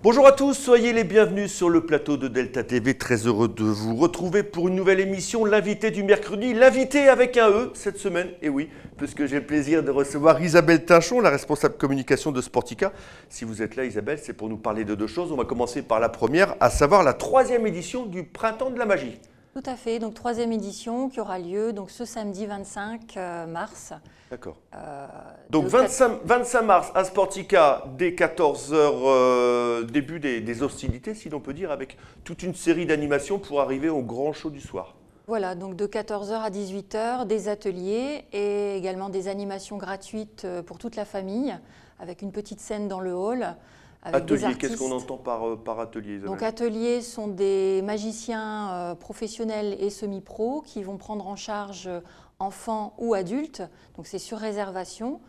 Bonjour à tous, soyez les bienvenus sur le plateau de Delta TV. Très heureux de vous retrouver pour une nouvelle émission, l'invité du mercredi, l'invité avec un E cette semaine. Et oui, puisque j'ai le plaisir de recevoir Isabelle Tinchon, la responsable communication de Sportica. Si vous êtes là, Isabelle, c'est pour nous parler de deux choses. On va commencer par la première, à savoir la troisième édition du Printemps de la Magie. Tout à fait. Donc troisième édition qui aura lieu donc ce samedi 25 euh, mars. D'accord. Euh, donc 25, 25, mars à Sportica dès 14h, euh, début des, des hostilités, si l'on peut dire, avec toute une série d'animations pour arriver au grand show du soir. Voilà, donc de 14h à 18h, des ateliers et également des animations gratuites pour toute la famille, avec une petite scène dans le hall atelier, qu'est-ce qu'on entend par, euh, par atelier Donc ateliers sont des magiciens euh, professionnels et semi-pro qui vont prendre en charge euh, enfants ou adultes, donc c'est sur réservation,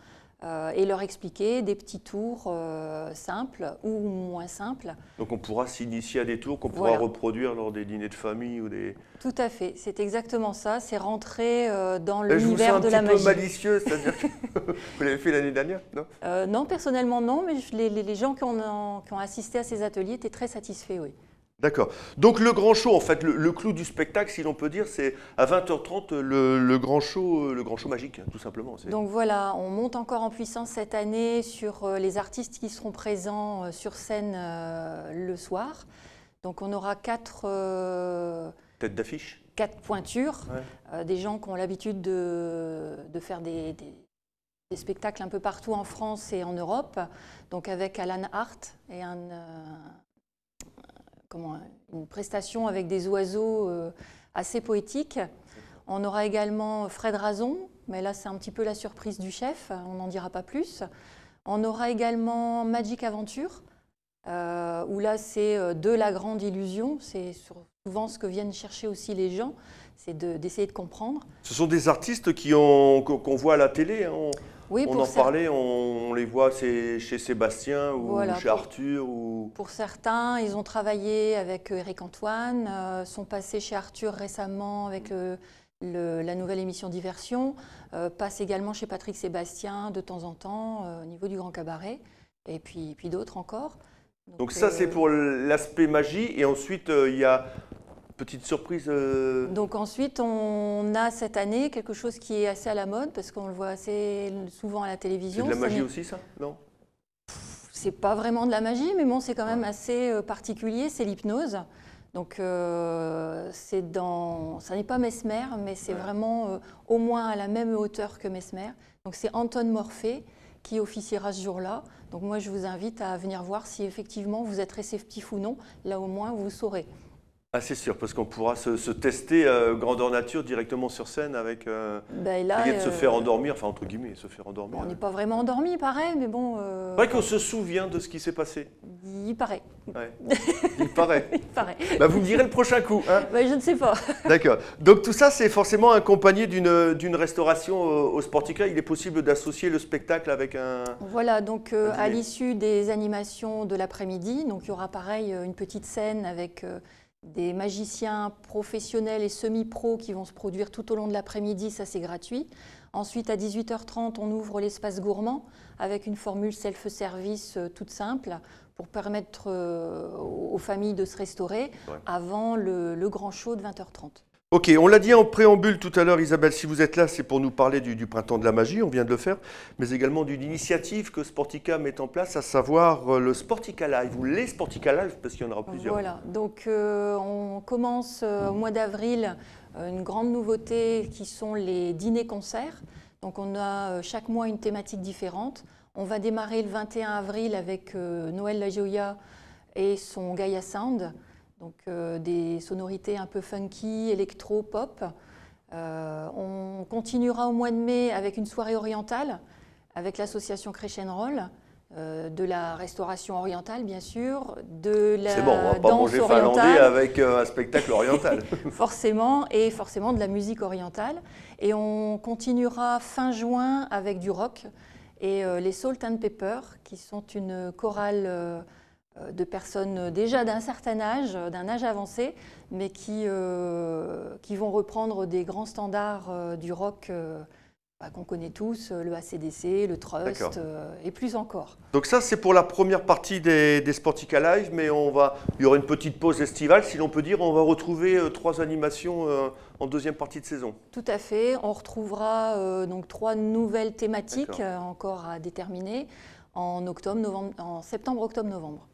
euh, et leur expliquer des petits tours euh, simples ou moins simples. Donc on pourra s'initier à des tours qu'on pourra reproduire lors des dîners de famille ou des... Tout à fait, c'est exactement ça, c'est rentrer euh, dans l'univers de la magie. Je vous un petit peu malicieux, c'est-à-dire que vous l'avez fait l'année dernière, non Non, personnellement non, mais les, gens qui ont assisté à ces ateliers étaient très satisfaits, oui. D'accord. Donc le grand show, en fait, le, clou du spectacle, si l'on peut dire, c'est à 20h30 le, grand show, euh, le grand show magique, hein, tout simplement. Donc voilà, on monte encore en puissance cette année sur euh, les artistes qui seront présents euh, sur scène le soir. Donc on aura quatre têtes d'affiche, quatre pointures, des gens qui ont l'habitude de, faire des, spectacles un peu partout en France et en Europe, donc avec Alan Hart et un, une prestation avec des oiseaux euh, assez poétiques. On aura également Fred Razon, mais là c'est un petit peu la surprise du chef, on n'en dira pas plus. On aura également Magic Aventure, euh, où là c'est euh, de la grande illusion, c'est souvent ce que viennent chercher aussi les gens, c'est d'essayer de, comprendre. Ce sont des artistes qu'on voit à la télé. Hein, on en parlait, on, les voit chez Sébastien ou chez Arthur. Ou... Pour certains, ils ont travaillé avec euh, Eric Antoine, euh, sont passés chez Arthur récemment avec mm. euh, la nouvelle émission Diversion, passent également chez Patrick Sébastien de temps en temps au niveau du Grand Cabaret, et puis, d'autres encore. Donc ça, c'est pour l'aspect magie. Et ensuite, il y a petite surprise. Euh, Donc ensuite, on a cette année quelque chose qui est assez à la mode parce qu'on le voit assez souvent à la télévision. C'est de la magie aussi, ça Non C'est pas vraiment de la magie, mais bon, c'est quand même assez euh, particulier. C'est l'hypnose. Donc, euh, c'est dans, ça n'est pas Mesmer, mais c'est vraiment au moins à la même hauteur que Mesmer. Donc, c'est Anton Morphée qui officiera ce jour-là. Donc, moi, je vous invite à venir voir si effectivement vous êtes réceptif ou non. Là, au moins, vous saurez. Ah, c'est sûr, parce qu'on pourra se, tester euh, grandeur nature directement sur scène avec. Euh, bah, là, de se faire euh, endormir, enfin entre guillemets, se faire endormir. on n'est pas vraiment endormi, pareil, mais bon. C'est vrai qu'on se souvient de ce qui s'est passé. Il paraît. Ouais. Il paraît. Il paraît. Bah, vous me direz le prochain coup. Hein Bah je ne sais pas. D'accord. Donc tout ça, c'est forcément accompagné d'une restauration au, Sportica. Il est possible d'associer le spectacle avec un. Voilà, donc à l'issue des animations de l'après-midi, donc il y aura pareil une petite scène avec des magiciens professionnels et semi pro qui vont se produire tout au long de l'après-midi, ça c'est gratuit. Ensuite, à 18h30, on ouvre l'espace gourmand avec une formule self-service euh, toute simple pour permettre euh, aux familles de se restaurer avant le, le grand show de 20h30. Ok, on l'a dit en préambule tout à l'heure, Isabelle, si vous êtes là, c'est pour nous parler du, printemps de la magie, on vient de le faire, mais également d'une initiative que Sportica met en place, à savoir euh, le Sportica Live, ou les Sportica Live, parce qu'il y en aura plusieurs. Voilà, donc euh, on commence euh, au mois d'avril une grande nouveauté qui sont les dîners-concerts. Donc on a chaque mois une thématique différente. On va démarrer le 21 avril avec Noël la Gioia et son Gaia Sound donc euh, des sonorités un peu funky, électro-pop. Euh, on continuera au mois de mai avec une soirée orientale avec l'association Roll, euh, de la restauration orientale bien sûr, de la C'est bon, on va pas manger finlandais avec euh, un spectacle oriental. forcément, et forcément de la musique orientale. Et on continuera fin juin avec du rock et les Salt and Pepper, qui sont une chorale euh, de personnes euh, déjà d'un certain âge, euh, d'un âge avancé, mais qui, qui vont reprendre des grands standards du rock bah, qu'on connaît tous, le ACDC, le Trust, et plus encore. Donc ça, c'est pour la première partie des, des, Sportica Live, mais on va, il y aura une petite pause estivale, si l'on peut dire. On va retrouver trois animations en deuxième partie de saison. Tout à fait. On retrouvera donc trois nouvelles thématiques encore à déterminer en, octobre, en septembre, octobre, novembre.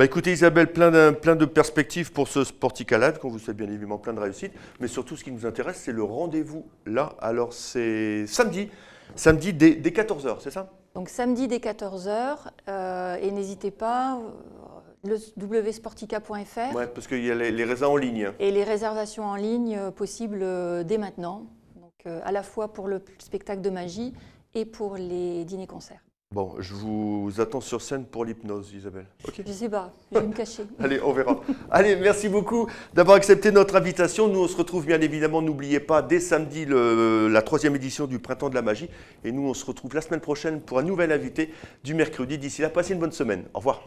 Bah, écoutez Isabelle, plein de, plein de perspectives pour ce Sporticalade, qu'on vous savez bien évidemment plein de réussite. Mais surtout, ce qui nous intéresse, c'est le rendez-vous là. Alors c'est samedi, samedi dès, 14h, c'est ça Donc samedi dès 14h, euh, et n'hésitez pas, le wsportica.fr. Ouais, parce qu'il y a les, réservations en ligne. Hein. Et les réservations en ligne euh, possibles euh, dès maintenant, donc à la fois pour le spectacle de magie et pour les dîners-concerts. Bon, je vous attends sur scène pour l'hypnose, Isabelle. OK. Je sais pas, vais me cacher. Allez, on verra. Allez, merci beaucoup d'avoir accepté notre invitation. Nous, on se retrouve bien évidemment, n'oubliez pas, dès samedi, la troisième édition du Printemps de la Magie. Et nous, on se retrouve la semaine prochaine pour un nouvel invité du mercredi. D'ici là, passez une bonne semaine. Au revoir.